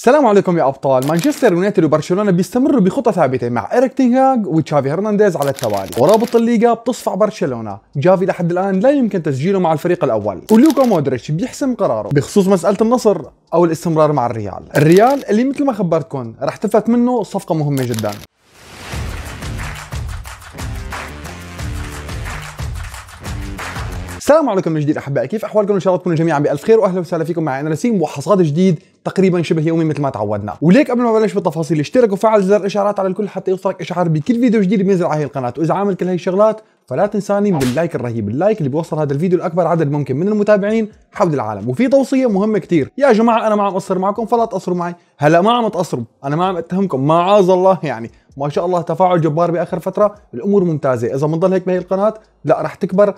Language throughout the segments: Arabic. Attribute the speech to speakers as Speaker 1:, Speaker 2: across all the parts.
Speaker 1: السلام عليكم يا ابطال مانشستر يونايتد وبرشلونه بيستمروا بخطى ثابته مع ايريك تينغاغ وتشافي هرنانديز على التوالي ورابط الليغا بتصفع برشلونه جافي لحد الان لا يمكن تسجيله مع الفريق الاول ولوكا مودريتش بيحسم قراره بخصوص مساله النصر او الاستمرار مع الريال الريال اللي مثل ما خبرتكم راح تفلت منه صفقه مهمه جدا السلام عليكم من جديد احبائي كيف احوالكم ان شاء الله تكونوا جميعا بالف خير واهلا وسهلا فيكم معي انا نسيم وحصاد جديد تقريبا شبه يومي مثل ما تعودنا وليك قبل ما بلش بالتفاصيل اشترك وفعل زر الاشعارات على الكل حتى يوصلك اشعار بكل فيديو جديد بينزل على هي القناه واذا عامل كل هي الشغلات فلا تنساني باللايك الرهيب اللايك اللي بيوصل هذا الفيديو لاكبر عدد ممكن من المتابعين حول العالم وفي توصيه مهمه كثير يا جماعه انا ما عم اقصر معكم فلا تقصروا معي هلا ما عم تقصروا انا ما عم اتهمكم معاذ الله يعني ما شاء الله تفاعل جبار باخر فتره الامور ممتازه اذا بنضل هيك بهي القناه لا رح تكبر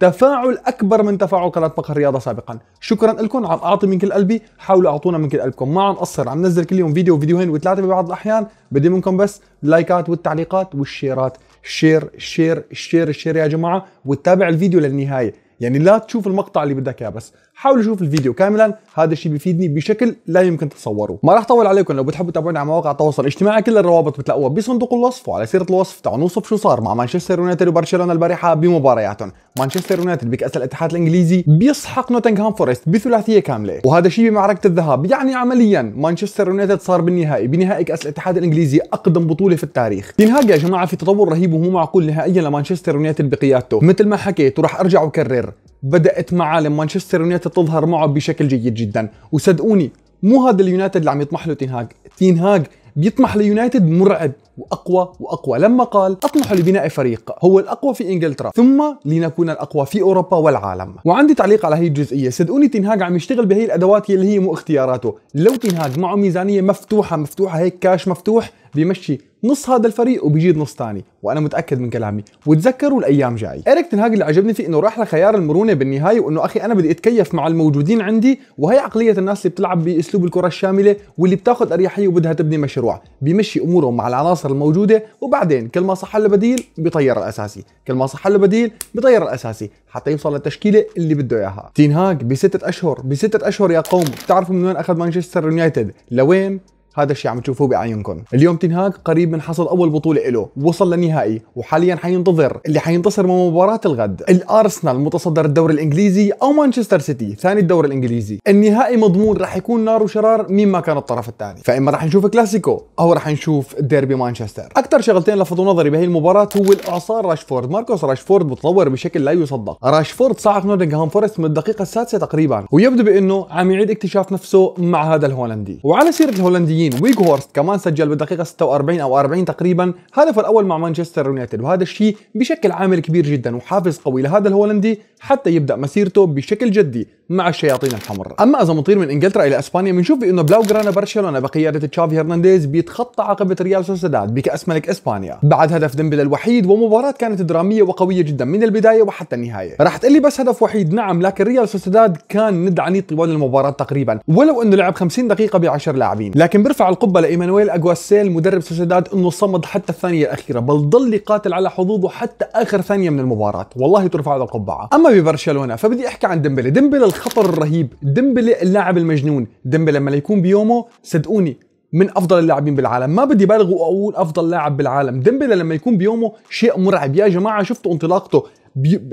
Speaker 1: تفاعل اكبر من تفاعل قناه مقهى الرياضه سابقا شكرا لكم عم اعطي من كل قلبي حاولوا اعطونا من كل قلبكم ما عم اقصر عم نزل كل يوم فيديو وفيديوهين وثلاثه ببعض الاحيان بدي منكم بس اللايكات والتعليقات والشيرات شير شير شير شير يا جماعه وتابع الفيديو للنهايه يعني لا تشوف المقطع اللي بدك اياه بس حاولوا اشوف الفيديو كاملا هذا الشيء بيفيدني بشكل لا يمكن تصوره ما راح اطول عليكم لو بتحبوا تتابعوني على مواقع التواصل الاجتماعي كل الروابط بتلاقوها بصندوق الوصف وعلى سيره الوصف تعالوا نوصف شو صار مع مانشستر يونايتد وبرشلونه البارحه بمبارياتهم مانشستر يونايتد بكاس الاتحاد الانجليزي بيسحق نوتنغهام فورست بثلاثيه كامله وهذا الشيء بمعركه الذهاب يعني عمليا مانشستر يونايتد صار بالنهائي بنهائي كاس الاتحاد الانجليزي اقدم بطوله في التاريخ تنهاج يا جماعه في تطور رهيب ومو معقول نهائيا لمانشستر يونايتد بقيادته مثل ما حكيت وراح ارجع واكرر بدات معالم مانشستر يونايتد تظهر معه بشكل جيد جدا وصدقوني مو هذا اليونايتد اللي عم يطمح له تينهاج تينهاج بيطمح ليونايتد مرعب واقوى واقوى لما قال اطمح لبناء فريق هو الاقوى في انجلترا ثم لنكون الاقوى في اوروبا والعالم وعندي تعليق على هي الجزئيه صدقوني تنهاج عم يشتغل بهي الادوات اللي هي مو اختياراته لو تنهاج معه ميزانيه مفتوحه مفتوحه هيك كاش مفتوح بيمشي نص هذا الفريق وبيجيد نص ثاني وانا متاكد من كلامي وتذكروا الايام جاي ايريك تنهاج اللي عجبني فيه انه راح لخيار المرونه بالنهايه وانه اخي انا بدي اتكيف مع الموجودين عندي وهي عقليه الناس اللي بتلعب باسلوب الكره الشامله واللي بتاخذ اريحيه وبدها تبني مشروع بيمشي اموره مع العناصر الموجوده وبعدين كل ما صح له بديل بيطير الاساسي كل ما صح له بديل بيطير الاساسي حتى يوصل للتشكيله اللي بده اياها تينهاج بستة اشهر بستة اشهر يا قوم بتعرفوا من وين اخذ مانشستر يونايتد لوين هذا الشيء عم تشوفوه باعينكم اليوم تنهاج قريب من حصد اول بطوله له وصل للنهائي وحاليا حينتظر اللي حينتصر من مباراه الغد الارسنال متصدر الدوري الانجليزي او مانشستر سيتي ثاني الدوري الانجليزي النهائي مضمون راح يكون نار وشرار مين ما كان الطرف الثاني فاما راح نشوف كلاسيكو او راح نشوف ديربي مانشستر اكثر شغلتين لفتوا نظري بهي المباراه هو الاعصار راشفورد ماركوس راشفورد متطور بشكل لا يصدق راشفورد صاعق نوتنغهام فورست من الدقيقه السادسه تقريبا ويبدو بانه عم يعيد اكتشاف نفسه مع هذا الهولندي وعلى سيره الهولندي ويغ هورست كمان سجل بالدقيقة 46 أو 40 تقريبا هدفه الأول مع مانشستر يونايتد وهذا الشيء بشكل عامل كبير جدا وحافز قوي لهذا الهولندي حتى يبدأ مسيرته بشكل جدي مع الشياطين الحمر أما إذا مطير من إنجلترا إلى إسبانيا بنشوف إنه بلاو جرانا برشلونة بقيادة تشافي هرنانديز بيتخطى عقبة ريال سوسيداد بكأس ملك إسبانيا بعد هدف ديمبلي الوحيد ومباراة كانت درامية وقوية جدا من البداية وحتى النهاية راح لي بس هدف وحيد نعم لكن ريال سوسيداد كان ند عنيد طوال المباراة تقريبا ولو انه لعب 50 دقيقة ب 10 لاعبين لكن برفع القبه لايمانويل اجواسيل مدرب سوسيداد انه صمد حتى الثانيه الاخيره بل ضل يقاتل على حظوظه حتى اخر ثانيه من المباراه والله ترفع له القبعه اما ببرشلونه فبدي احكي عن ديمبلي ديمبلي الخطر الرهيب ديمبلي اللاعب المجنون ديمبلي لما يكون بيومه صدقوني من افضل اللاعبين بالعالم ما بدي بالغ واقول افضل لاعب بالعالم ديمبلي لما يكون بيومه شيء مرعب يا جماعه شفتوا انطلاقته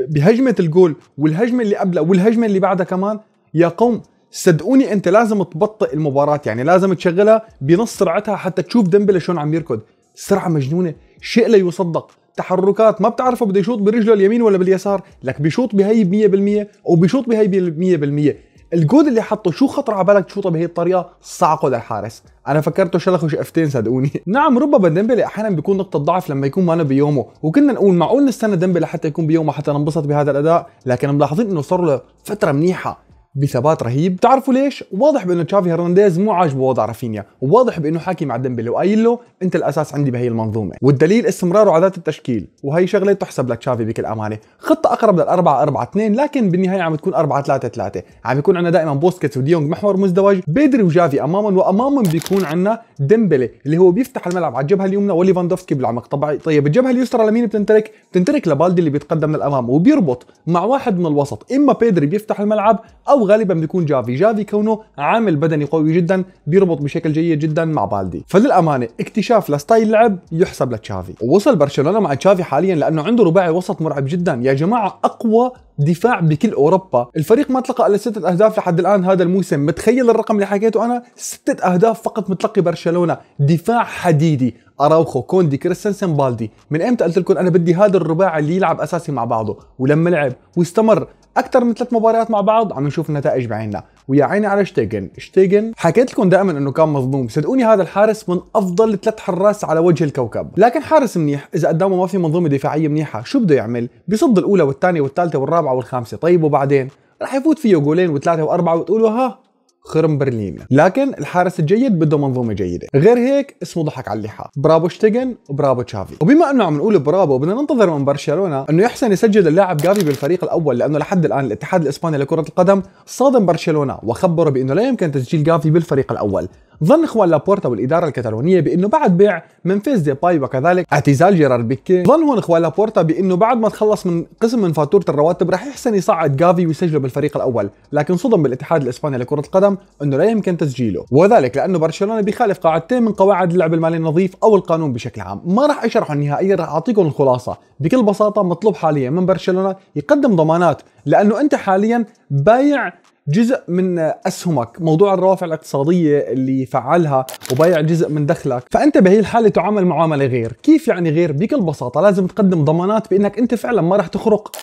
Speaker 1: بهجمه الجول والهجمه اللي قبلها والهجمه اللي بعدها كمان يا قوم صدقوني انت لازم تبطئ المباراه يعني لازم تشغلها بنص سرعتها حتى تشوف ديمبلي شلون عم يركض سرعه مجنونه شيء لا يصدق تحركات ما بتعرفه بده يشوط برجله اليمين ولا باليسار لك بيشوط بهي ب 100% وبيشوط بهي ب 100% الجول اللي حطه شو خطر على بالك تشوطه بهي الطريقه صعقه للحارس انا فكرته شلخ وشقفتين صدقوني نعم ربما ديمبلي احيانا بيكون نقطه ضعف لما يكون ما بيومه وكنا نقول معقول نستنى ديمبلي حتى يكون بيومه حتى ننبسط بهذا الاداء لكن ملاحظين انه صار له فتره منيحه بثبات رهيب تعرفوا ليش واضح بانه تشافي هرنانديز مو عاجبه وضع رافينيا وواضح بانه حاكي مع ديمبلي وقايل له انت الاساس عندي بهي المنظومه والدليل استمراره عادات التشكيل وهي شغله تحسب لتشافي بكل امانه خطه اقرب لل 4 4 2 لكن بالنهايه عم تكون 4 3 3 عم يكون عندنا دائما بوسكيتس وديونج محور مزدوج بيدري وجافي امامهم وامامهم بيكون عندنا ديمبلي اللي هو بيفتح الملعب على الجبهه اليمنى وليفاندوفسكي بالعمق طبعا طيب الجبهه اليسرى لمين بتنترك بتنترك لبالدي اللي بيتقدم للامام وبيربط مع واحد من الوسط اما بيدري بيفتح الملعب او غالبا بيكون جافي جافي كونه عامل بدني قوي جدا بيربط بشكل جيد جدا مع بالدي فللامانه اكتشاف لستايل لعب يحسب لتشافي ووصل برشلونه مع تشافي حاليا لانه عنده رباعي وسط مرعب جدا يا جماعه اقوى دفاع بكل اوروبا الفريق ما تلقى الا ستة اهداف لحد الان هذا الموسم متخيل الرقم اللي حكيته انا ستة اهداف فقط متلقي برشلونه دفاع حديدي اراوخو كوندي كريستنسن بالدي من امتى قلت لكم انا بدي هذا الرباعي اللي يلعب اساسي مع بعضه ولما لعب واستمر اكثر من ثلاث مباريات مع بعض عم نشوف النتائج بعيننا ويا عيني على شتيجن شتيجن حكيت لكم دائما انه كان مظلوم صدقوني هذا الحارس من افضل ثلاث حراس على وجه الكوكب لكن حارس منيح اذا قدامه ما في منظومه دفاعيه منيحه شو بده يعمل بيصد الاولى والثانيه والثالثه والرابعه والخامسه طيب وبعدين رح يفوت فيه جولين وثلاثه واربعه وتقولوا ها خرم برلين لكن الحارس الجيد بده منظومه جيده غير هيك اسمه ضحك على اللحى برافو شتيجن وبرافو تشافي وبما انه عم نقول برافو بدنا ننتظر من برشلونه انه يحسن يسجل اللاعب جافي بالفريق الاول لانه لحد الان الاتحاد الاسباني لكره القدم صادم برشلونه وخبره بانه لا يمكن تسجيل جافي بالفريق الاول ظن اخوان لابورتا والاداره الكتالونيه بانه بعد بيع دي ديباي وكذلك اعتزال جيرار بيكي ظن هون اخوان لابورتا بانه بعد ما تخلص من قسم من فاتوره الرواتب راح يحسن يصعد جافي ويسجله بالفريق الاول لكن صدم بالاتحاد الاسباني لكره القدم انه لا يمكن تسجيله وذلك لانه برشلونه بيخالف قاعدتين من قواعد اللعب المالي النظيف او القانون بشكل عام ما راح اشرحه نهائيا راح اعطيكم الخلاصه بكل بساطه مطلوب حاليا من برشلونه يقدم ضمانات لانه انت حاليا بايع جزء من اسهمك موضوع الروافع الاقتصاديه اللي فعلها وبيع جزء من دخلك فانت بهي الحاله تعامل معامله غير كيف يعني غير بكل بساطه لازم تقدم ضمانات بانك انت فعلا ما راح تخرق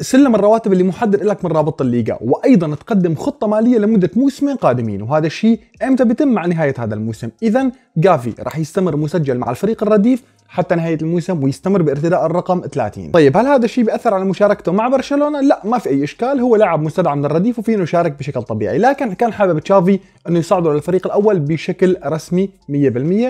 Speaker 1: سلم الرواتب اللي محدد لك من رابط الليغا وايضا تقدم خطه ماليه لمده موسمين قادمين وهذا الشيء امتى بيتم مع نهايه هذا الموسم اذا جافي راح يستمر مسجل مع الفريق الرديف حتى نهاية الموسم ويستمر بارتداء الرقم 30 طيب هل هذا الشيء بأثر على مشاركته مع برشلونة؟ لا ما في أي إشكال هو لاعب مستدعى من الرديف وفيه يشارك بشكل طبيعي لكن كان حابب تشافي أنه يصعده للفريق الأول بشكل رسمي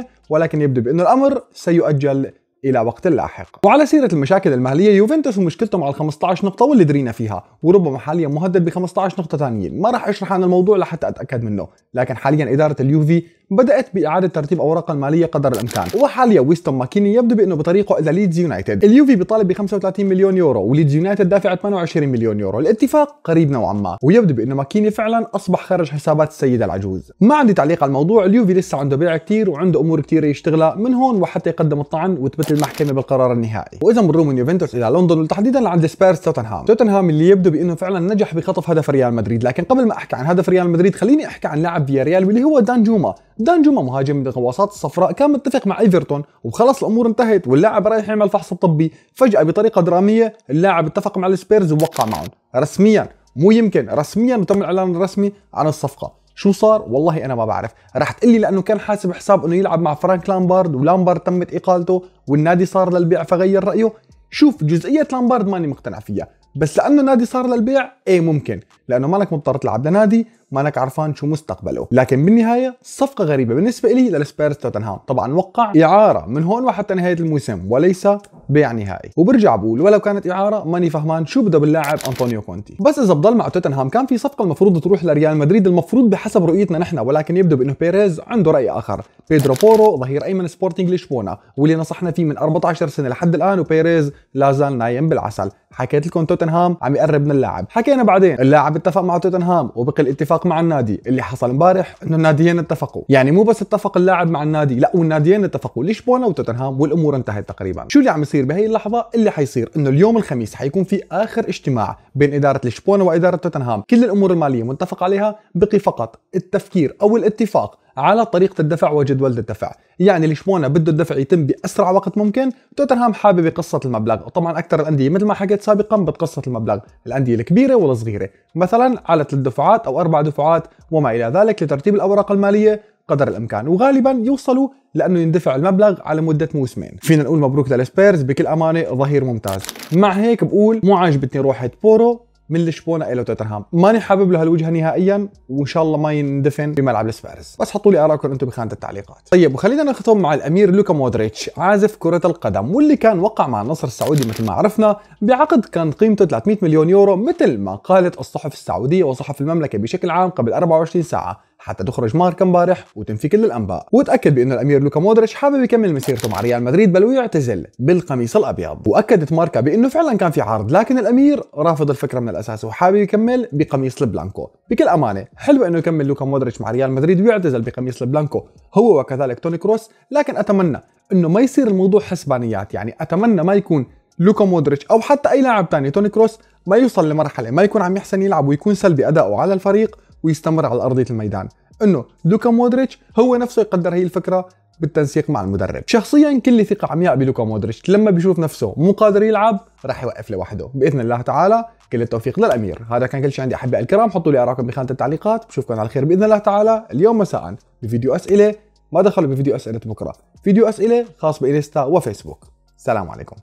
Speaker 1: 100% ولكن يبدو بأنه الأمر سيؤجل الى وقت لاحق وعلى سيره المشاكل الماليه يوفنتوس ومشكلته مع ال 15 نقطه واللي درينا فيها وربما حاليا مهدد ب 15 نقطه ثانيين ما راح اشرح عن الموضوع لحتى اتاكد منه لكن حاليا اداره اليوفي بدأت بإعادة ترتيب أوراقها المالية قدر الإمكان وحاليا ويستون ماكيني يبدو بأنه بطريقه إلى ليدز يونايتد اليوفي بيطالب ب 35 مليون يورو وليدز يونايتد دافع 28 مليون يورو الاتفاق قريب نوعا ما ويبدو بأنه ماكيني فعلا أصبح خارج حسابات السيدة العجوز ما عندي تعليق على الموضوع اليوفي لسه عنده بيع كثير وعنده أمور كثيرة يشتغلها من هون وحتى يقدم الطعن وتبت المحكمة بالقرار النهائي وإذا بنروح من يوفنتوس إلى لندن وتحديدا لعند سبيرز توتنهام توتنهام اللي يبدو بأنه فعلا نجح بخطف هدف ريال مدريد لكن قبل ما أحكي عن هدف ريال مدريد خليني أحكي عن لاعب فياريال واللي هو دان جوما دانجوما مهاجم من الغواصات الصفراء كان متفق مع ايفرتون وخلص الامور انتهت واللاعب رايح يعمل فحص طبي فجاه بطريقه دراميه اللاعب اتفق مع السبيرز ووقع معهم رسميا مو يمكن رسميا وتم الاعلان الرسمي عن الصفقه شو صار والله انا ما بعرف راح تقلي لانه كان حاسب حساب انه يلعب مع فرانك لامبارد ولامبارد تمت اقالته والنادي صار للبيع فغير رايه شوف جزئيه لامبارد ماني مقتنع فيها بس لانه النادي صار للبيع ايه ممكن لانه مانك مضطر تلعب لنادي مانك عارفان شو مستقبله لكن بالنهايه صفقه غريبه بالنسبه لي للسبيرز توتنهام طبعا وقع اعاره من هون وحتى نهايه الموسم وليس بيع نهائي وبرجع بقول ولو كانت اعاره ماني فهمان شو بده باللاعب انطونيو كونتي بس اذا بضل مع توتنهام كان في صفقه المفروض تروح لريال مدريد المفروض بحسب رؤيتنا نحن ولكن يبدو بانه بيريز عنده راي اخر بيدرو بورو ظهير ايمن سبورتنج لشبونه واللي نصحنا فيه من 14 سنه لحد الان وبيريز لا زال نايم بالعسل حكيت لكم توتنهام عم يقرب من اللاعب حكينا بعدين اللاعب اتفق مع توتنهام وبقي الاتفاق مع النادي اللي حصل امبارح انه الناديين اتفقوا يعني مو بس اتفق اللاعب مع النادي لا والناديين اتفقوا لشبونه وتوتنهام والامور انتهت تقريبا شو اللي عم يصير بهي اللحظه اللي حيصير انه اليوم الخميس حيكون في اخر اجتماع بين اداره لشبونه واداره توتنهام كل الامور الماليه متفق عليها بقي فقط التفكير او الاتفاق على طريقة الدفع وجدول الدفع يعني لشبونة بده الدفع يتم بأسرع وقت ممكن توتنهام حابب يقصة المبلغ وطبعا أكثر الأندية مثل ما حكيت سابقا بتقصة المبلغ الأندية الكبيرة والصغيرة مثلا على ثلاث دفعات أو أربع دفعات وما إلى ذلك لترتيب الأوراق المالية قدر الامكان وغالبا يوصلوا لانه يندفع المبلغ على مده موسمين فينا نقول مبروك للسبيرز بكل امانه ظهير ممتاز مع هيك بقول مو عاجبتني روحه بورو من لشبونه الى توتنهام ماني حابب له الوجهه نهائيا وان شاء الله ما يندفن بملعب السبيرز بس حطوا لي ارائكم انتم بخانه التعليقات طيب وخلينا نختم مع الامير لوكا مودريتش عازف كره القدم واللي كان وقع مع النصر السعودي مثل ما عرفنا بعقد كان قيمته 300 مليون يورو مثل ما قالت الصحف السعوديه وصحف المملكه بشكل عام قبل 24 ساعه حتى تخرج ماركا امبارح وتنفي كل الانباء وتاكد بانه الامير لوكا مودريتش حابب يكمل مسيرته مع ريال مدريد بل ويعتزل بالقميص الابيض واكدت ماركا بانه فعلا كان في عرض لكن الامير رافض الفكره من الاساس وحابب يكمل بقميص البلانكو بكل امانه حلو انه يكمل لوكا مودريتش مع ريال مدريد ويعتزل بقميص البلانكو هو وكذلك توني كروس لكن اتمنى انه ما يصير الموضوع حسبانيات يعني اتمنى ما يكون لوكا مودريتش او حتى اي لاعب ثاني توني كروس ما يوصل لمرحله ما يكون عم يحسن يلعب ويكون سلبي اداؤه على الفريق ويستمر على ارضيه الميدان انه لوكا مودريتش هو نفسه يقدر هي الفكره بالتنسيق مع المدرب شخصيا كل ثقه عمياء بلوكا مودريتش لما بيشوف نفسه مو قادر يلعب راح يوقف لوحده باذن الله تعالى كل التوفيق للامير هذا كان كل شيء عندي احبائي الكرام حطوا لي اراءكم بخانه التعليقات بشوفكم على خير باذن الله تعالى اليوم مساء بفيديو اسئله ما دخلوا بفيديو اسئله بكره فيديو اسئله خاص بانستا وفيسبوك سلام عليكم